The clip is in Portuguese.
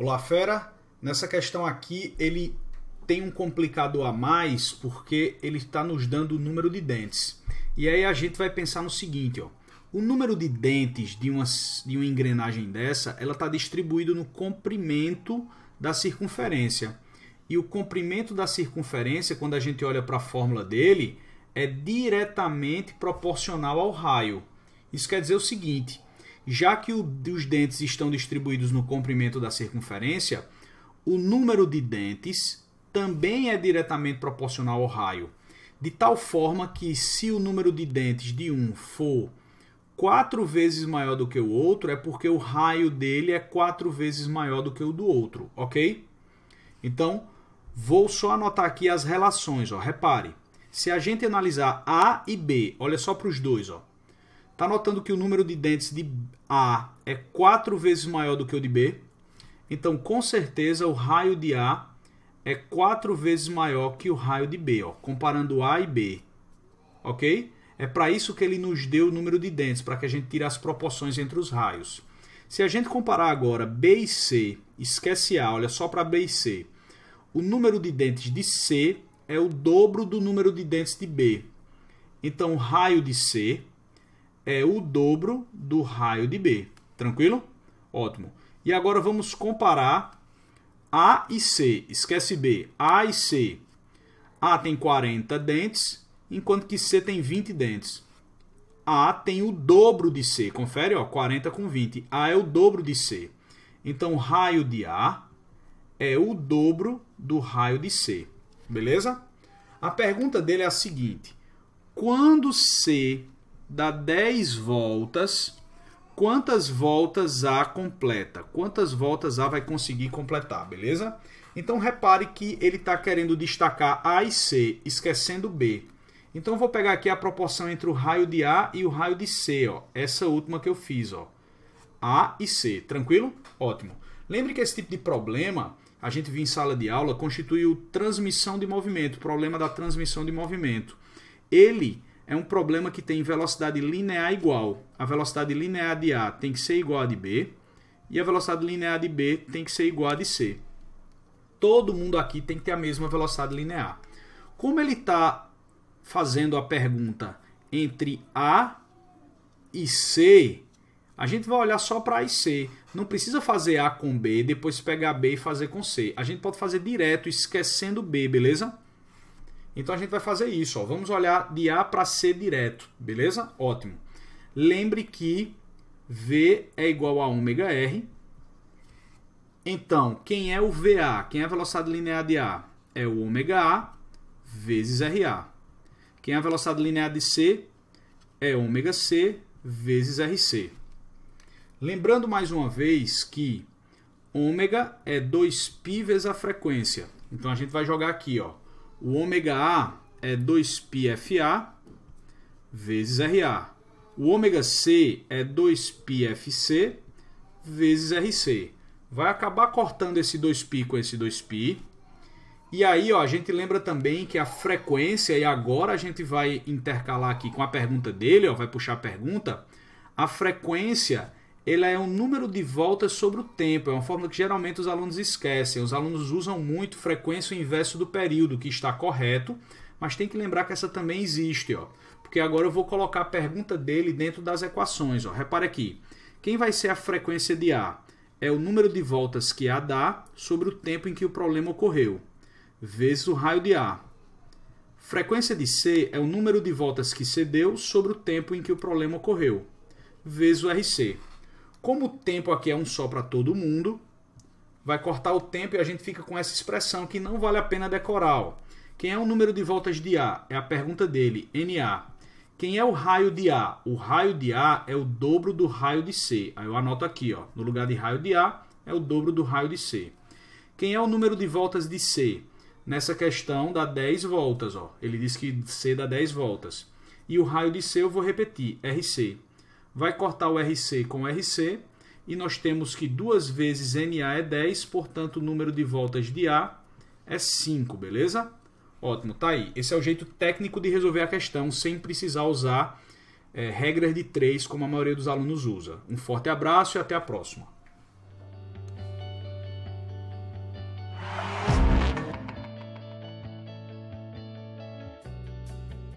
Olá fera. nessa questão aqui, ele tem um complicador a mais porque ele está nos dando o número de dentes. E aí a gente vai pensar no seguinte, ó. O número de dentes de uma, de uma engrenagem dessa, ela está distribuído no comprimento da circunferência. E o comprimento da circunferência, quando a gente olha para a fórmula dele, é diretamente proporcional ao raio. Isso quer dizer o seguinte, já que o, os dentes estão distribuídos no comprimento da circunferência, o número de dentes também é diretamente proporcional ao raio, de tal forma que se o número de dentes de um for quatro vezes maior do que o outro, é porque o raio dele é quatro vezes maior do que o do outro, ok? Então, vou só anotar aqui as relações, ó. repare. Se a gente analisar A e B, olha só para os dois, ó. Está notando que o número de dentes de A é 4 vezes maior do que o de B. Então, com certeza, o raio de A é 4 vezes maior que o raio de B, ó, comparando A e B. Ok? É para isso que ele nos deu o número de dentes, para que a gente tire as proporções entre os raios. Se a gente comparar agora B e C, esquece A, olha só para B e C. O número de dentes de C é o dobro do número de dentes de B. Então, o raio de C é o dobro do raio de B. Tranquilo? Ótimo. E agora vamos comparar A e C. Esquece B. A e C. A tem 40 dentes, enquanto que C tem 20 dentes. A tem o dobro de C. Confere, ó, 40 com 20. A é o dobro de C. Então, raio de A é o dobro do raio de C. Beleza? A pergunta dele é a seguinte: quando C dá 10 voltas, quantas voltas A completa? Quantas voltas A vai conseguir completar, beleza? Então repare que ele está querendo destacar A e C, esquecendo B. Então vou pegar aqui a proporção entre o raio de A e o raio de C, ó. Essa última que eu fiz, ó. A e C, tranquilo? Ótimo. Lembre que esse tipo de problema, a gente viu em sala de aula, constitui o transmissão de movimento, problema da transmissão de movimento. Ele é um problema que tem velocidade linear igual. A velocidade linear de A tem que ser igual a de B e a velocidade linear de B tem que ser igual a de C. Todo mundo aqui tem que ter a mesma velocidade linear. Como ele está fazendo a pergunta entre A e C, a gente vai olhar só para A e C. Não precisa fazer A com B, depois pegar B e fazer com C. A gente pode fazer direto, esquecendo B, beleza? Então a gente vai fazer isso. Ó. Vamos olhar de A para C direto, beleza? Ótimo. Lembre que V é igual a ômega R. Então, quem é o VA? Quem é a velocidade linear de A? É o ômega A vezes RA. Quem é a velocidade linear de C? É ômega C vezes RC. Lembrando mais uma vez que ômega é 2π vezes a frequência. Então a gente vai jogar aqui, ó. O ômega A é 2πFA vezes RA. O ômega C é 2πFC vezes RC. Vai acabar cortando esse 2π com esse 2π. E aí, ó, a gente lembra também que a frequência, e agora a gente vai intercalar aqui com a pergunta dele, ó, vai puxar a pergunta. A frequência ela é um número de voltas sobre o tempo. É uma fórmula que geralmente os alunos esquecem. Os alunos usam muito frequência inverso do período, que está correto, mas tem que lembrar que essa também existe, ó. Porque agora eu vou colocar a pergunta dele dentro das equações, ó. Repare aqui. Quem vai ser a frequência de A? É o número de voltas que A dá sobre o tempo em que o problema ocorreu, vezes o raio de A. Frequência de C é o número de voltas que C deu sobre o tempo em que o problema ocorreu, vezes o RC. Como o tempo aqui é um só para todo mundo, vai cortar o tempo e a gente fica com essa expressão que não vale a pena decorar. Ó. Quem é o número de voltas de A? É a pergunta dele, NA. Quem é o raio de A? O raio de A é o dobro do raio de C. Aí eu anoto aqui, ó, no lugar de raio de A é o dobro do raio de C. Quem é o número de voltas de C? Nessa questão dá 10 voltas, ó. Ele diz que C dá 10 voltas. E o raio de C eu vou repetir, RC vai cortar o RC com o RC e nós temos que 2 vezes NA é 10, portanto o número de voltas de A é 5, beleza? Ótimo, tá aí. Esse é o jeito técnico de resolver a questão sem precisar usar é, regras de 3 como a maioria dos alunos usa. Um forte abraço e até a próxima.